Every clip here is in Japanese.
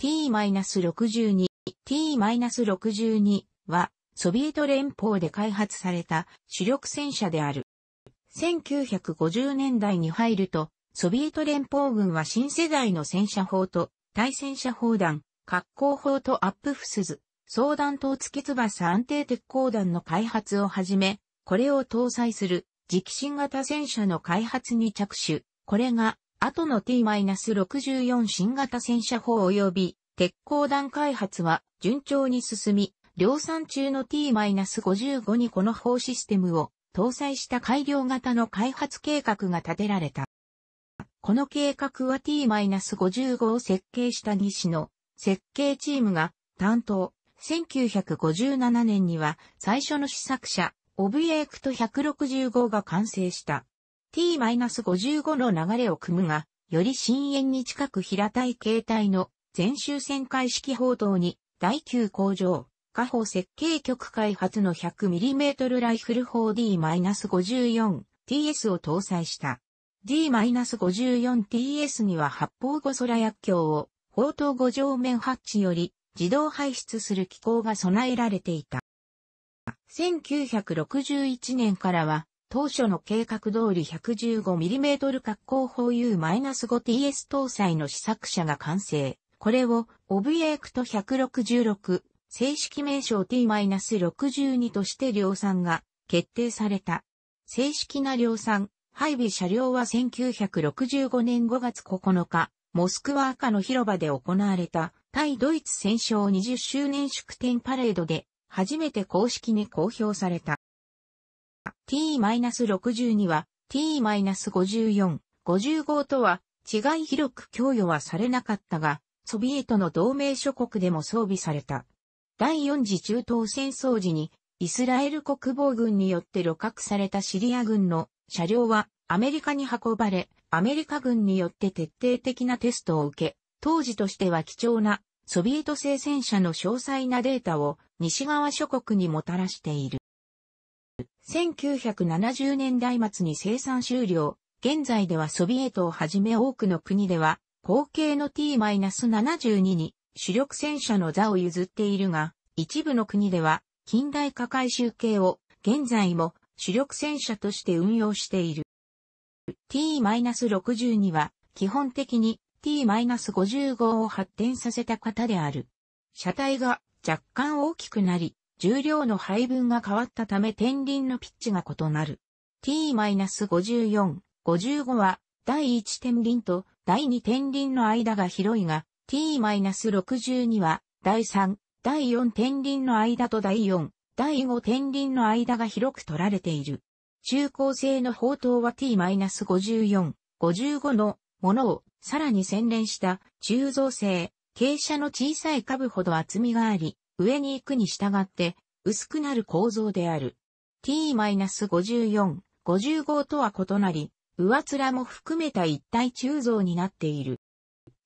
T-62、T-62 は、ソビエト連邦で開発された主力戦車である。1950年代に入ると、ソビエト連邦軍は新世代の戦車砲と、対戦車砲弾、格好砲とアップフスズ、相弾と付き翼安定鉄鋼弾の開発をはじめ、これを搭載する、直進型戦車の開発に着手。これが、後の T-64 新型戦車砲及び鉄鋼弾開発は順調に進み、量産中の T-55 にこの砲システムを搭載した改良型の開発計画が立てられた。この計画は T-55 を設計した西野設計チームが担当。1957年には最初の試作車、オブエークト165が完成した。t-55 の流れを組むが、より深淵に近く平たい形態の全周旋回式砲塔に第9工場、下方設計局開発の 100mm ライフル砲 D-54TS を搭載した。D-54TS には発砲後空薬莢を砲塔五上面ハッチより自動排出する機構が備えられていた。1961年からは当初の計画通り 115mm 格好保有5 t s 搭載の試作車が完成。これを、オブエークト166、正式名称 T-62 として量産が決定された。正式な量産、配備車両は1965年5月9日、モスクワ赤の広場で行われた、対ドイツ戦勝20周年祝典パレードで、初めて公式に公表された。t-62 は t-54、55とは違い広く供与はされなかったが、ソビエトの同盟諸国でも装備された。第4次中東戦争時に、イスラエル国防軍によって露獲されたシリア軍の車両はアメリカに運ばれ、アメリカ軍によって徹底的なテストを受け、当時としては貴重なソビエト製戦車の詳細なデータを西側諸国にもたらしている。1970年代末に生産終了。現在ではソビエトをはじめ多くの国では、後継の T-72 に主力戦車の座を譲っているが、一部の国では近代化改修系を現在も主力戦車として運用している。T-62 は基本的に T-55 を発展させた型である。車体が若干大きくなり、重量の配分が変わったため天輪のピッチが異なる。t-54、55は第1天輪と第2天輪の間が広いが、t-62 は第3、第4天輪の間と第4、第5天輪の間が広く取られている。中高生の砲塔は t-54、55のものをさらに洗練した鋳造性、傾斜の小さい株ほど厚みがあり、上に行くに従って薄くなる構造である。t-54、55とは異なり、上面も含めた一体鋳造になっている。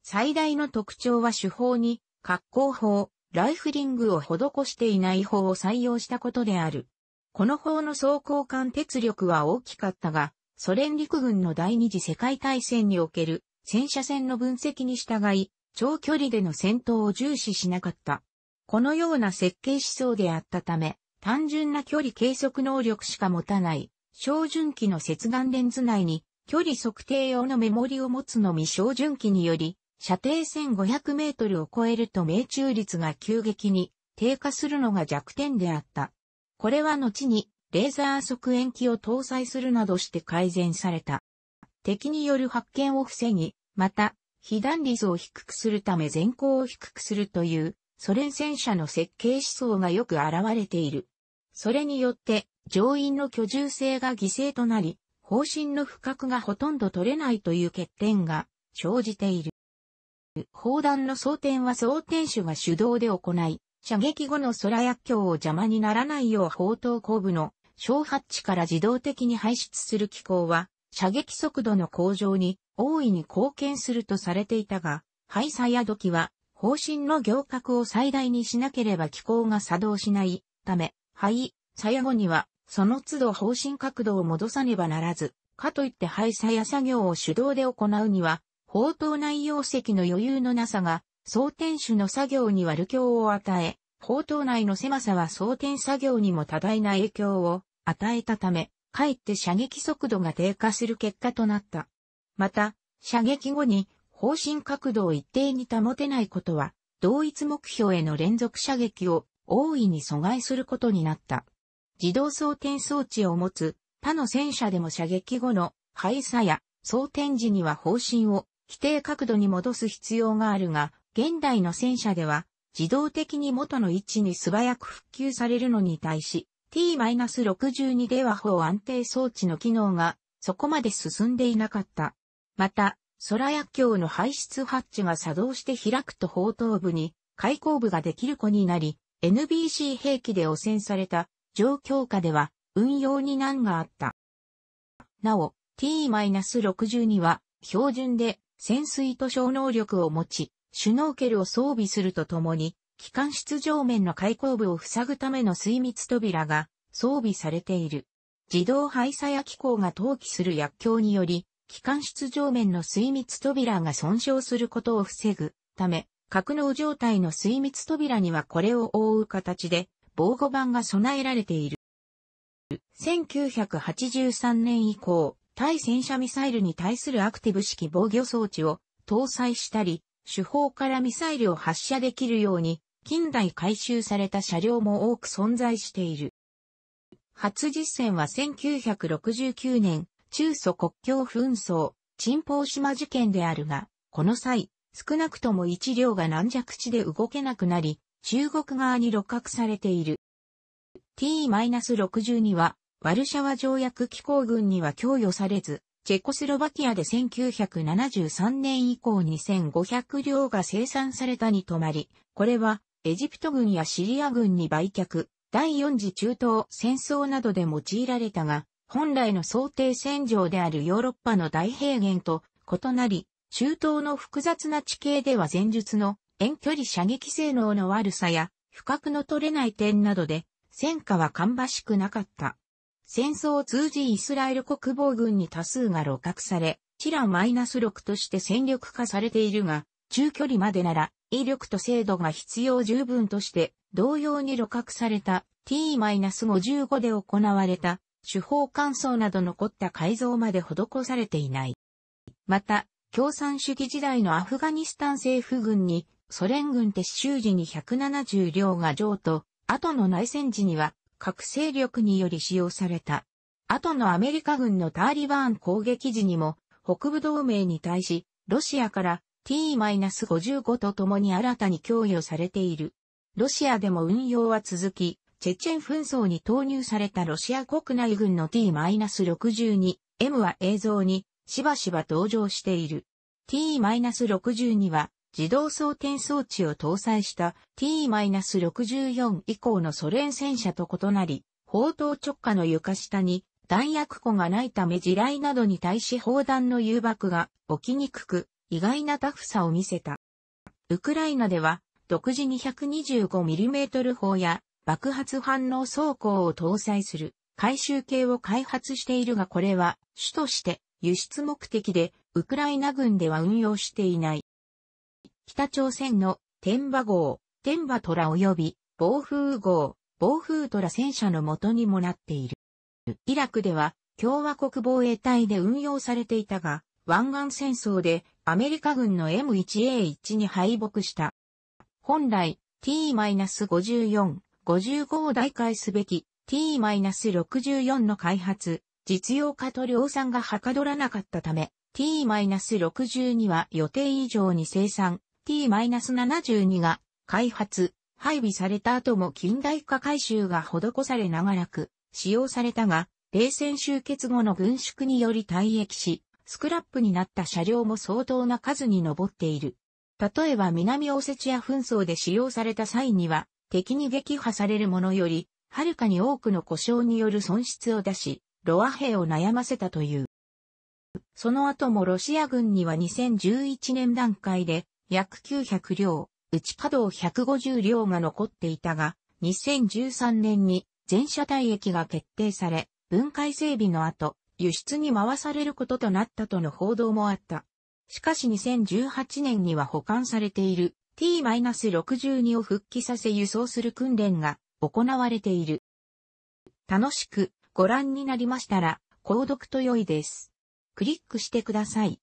最大の特徴は手法に、格好法、ライフリングを施していない法を採用したことである。この法の装甲艦鉄力は大きかったが、ソ連陸軍の第二次世界大戦における戦車戦の分析に従い、長距離での戦闘を重視しなかった。このような設計思想であったため、単純な距離計測能力しか持たない、照準器の接眼レンズ内に、距離測定用のメモリを持つのみ照準器により、射程1500メートルを超えると命中率が急激に低下するのが弱点であった。これは後にレーザー測遠機を搭載するなどして改善された。敵による発見を防ぎ、また、被弾率を低くするため前行を低くするというソ連戦車の設計思想がよく現れている。それによって、乗員の居住性が犠牲となり、方針の不覚がほとんど取れないという欠点が生じている。砲弾の装填は装填手が手動で行い、射撃後の空薬莢を邪魔にならないよう砲塔後部の小発地から自動的に排出する機構は、射撃速度の向上に大いに貢献するとされていたが、廃砕や土器は方針の行革を最大にしなければ機構が作動しないため、灰、鞘後には、その都度方針角度を戻さねばならず、かといって廃車や作業を手動で行うには、砲塔内容積の余裕のなさが、装填手の作業には流強を与え、砲塔内の狭さは装填作業にも多大な影響を与えたため、かえって射撃速度が低下する結果となった。また、射撃後に方針角度を一定に保てないことは、同一目標への連続射撃を大いに阻害することになった。自動装填装置を持つ他の戦車でも射撃後の廃差や装填時には方針を規定角度に戻す必要があるが、現代の戦車では自動的に元の位置に素早く復旧されるのに対し、T-62 では方安定装置の機能がそこまで進んでいなかった。また、空薬莢の排出ハッチが作動して開くと砲頭部に開口部ができる子になり、NBC 兵器で汚染された状況下では運用に難があった。なお、T-62 は標準で潜水と小能力を持ち、シュノーケルを装備するとともに、機関室上面の開口部を塞ぐための水密扉が装備されている。自動排砂や機構が投棄する薬莢により、機関室上面の水密扉が損傷することを防ぐため、格納状態の水密扉にはこれを覆う形で防護板が備えられている。1983年以降、対戦車ミサイルに対するアクティブ式防御装置を搭載したり、手法からミサイルを発射できるように、近代改修された車両も多く存在している。初実戦は1969年、中ソ国境紛争、沈宝島事件であるが、この際、少なくとも一両が軟弱地で動けなくなり、中国側に露獲されている。T-62 は、ワルシャワ条約機構軍には供与されず、チェコスロバキアで1973年以降2500両が生産されたに止まり、これはエジプト軍やシリア軍に売却、第4次中東戦争などで用いられたが、本来の想定戦場であるヨーロッパの大平原と異なり、中東の複雑な地形では前述の遠距離射撃性能の悪さや、不覚の取れない点などで、戦果は芳しくなかった。戦争を通じイスラエル国防軍に多数が露獲され、チラマイナス6として戦力化されているが、中距離までなら、威力と精度が必要十分として、同様に露獲された T-55 で行われた手法乾燥など残った改造まで施されていない。また、共産主義時代のアフガニスタン政府軍にソ連軍撤収時に170両が譲渡、後の内戦時には核勢力により使用された。後のアメリカ軍のターリバーン攻撃時にも北部同盟に対しロシアから T-55 と共に新たに供与されている。ロシアでも運用は続き、チェチェン紛争に投入されたロシア国内軍の T-62M は映像にしばしば登場している。T-62 は自動装填装置を搭載した T-64 以降のソ連戦車と異なり、砲塔直下の床下に弾薬庫がないため地雷などに対し砲弾の誘爆が起きにくく、意外なタフさを見せた。ウクライナでは、独自に2 5 m m 砲や爆発反応走行を搭載する回収系を開発しているがこれは主として輸出目的でウクライナ軍では運用していない。北朝鮮の天馬号、天馬虎及び暴風号、暴風虎戦車の元にもなっている。イラクでは共和国防衛隊で運用されていたが、湾岸戦争でアメリカ軍の M1A1 に敗北した。本来 T-54 55を代替すべき T-64 の開発、実用化と量産がはかどらなかったため、T-62 は予定以上に生産、T-72 が開発、配備された後も近代化改修が施され長らく使用されたが、冷戦終結後の軍縮により退役し、スクラップになった車両も相当な数に上っている。例えば南オセチア紛争で使用された際には、敵に撃破されるものより、はるかに多くの故障による損失を出し、ロア兵を悩ませたという。その後もロシア軍には2011年段階で約900両、内稼働150両が残っていたが、2013年に全車体液が決定され、分解整備の後、輸出に回されることとなったとの報道もあった。しかし2018年には保管されている T-62 を復帰させ輸送する訓練が行われている。楽しくご覧になりましたら、購読と良いです。クリックしてください。